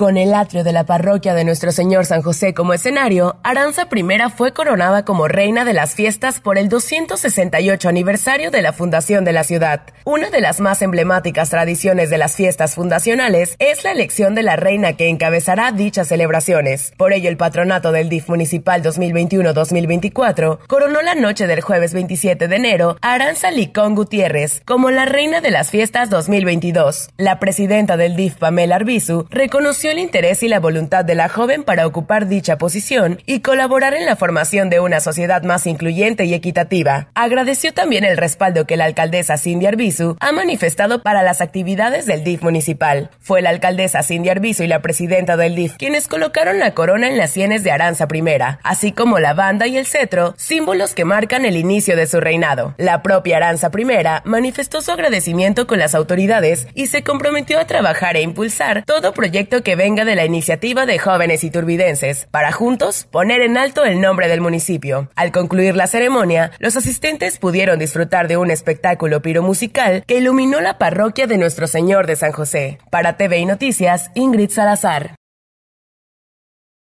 Con el atrio de la parroquia de Nuestro Señor San José como escenario, Aranza I fue coronada como reina de las fiestas por el 268 aniversario de la fundación de la ciudad. Una de las más emblemáticas tradiciones de las fiestas fundacionales es la elección de la reina que encabezará dichas celebraciones. Por ello, el patronato del DIF municipal 2021-2024 coronó la noche del jueves 27 de enero a Aranza Licón Gutiérrez como la reina de las fiestas 2022. La presidenta del DIF, Pamela Arbizu, reconoció el interés y la voluntad de la joven para ocupar dicha posición y colaborar en la formación de una sociedad más incluyente y equitativa. Agradeció también el respaldo que la alcaldesa Cindy Arbizu ha manifestado para las actividades del DIF municipal. Fue la alcaldesa Cindy Arbizu y la presidenta del DIF quienes colocaron la corona en las sienes de Aranza I, así como la banda y el cetro, símbolos que marcan el inicio de su reinado. La propia Aranza I manifestó su agradecimiento con las autoridades y se comprometió a trabajar e impulsar todo proyecto que venga de la iniciativa de jóvenes iturbidenses, para juntos poner en alto el nombre del municipio. Al concluir la ceremonia, los asistentes pudieron disfrutar de un espectáculo piromusical que iluminó la parroquia de Nuestro Señor de San José. Para TV y Noticias, Ingrid Salazar.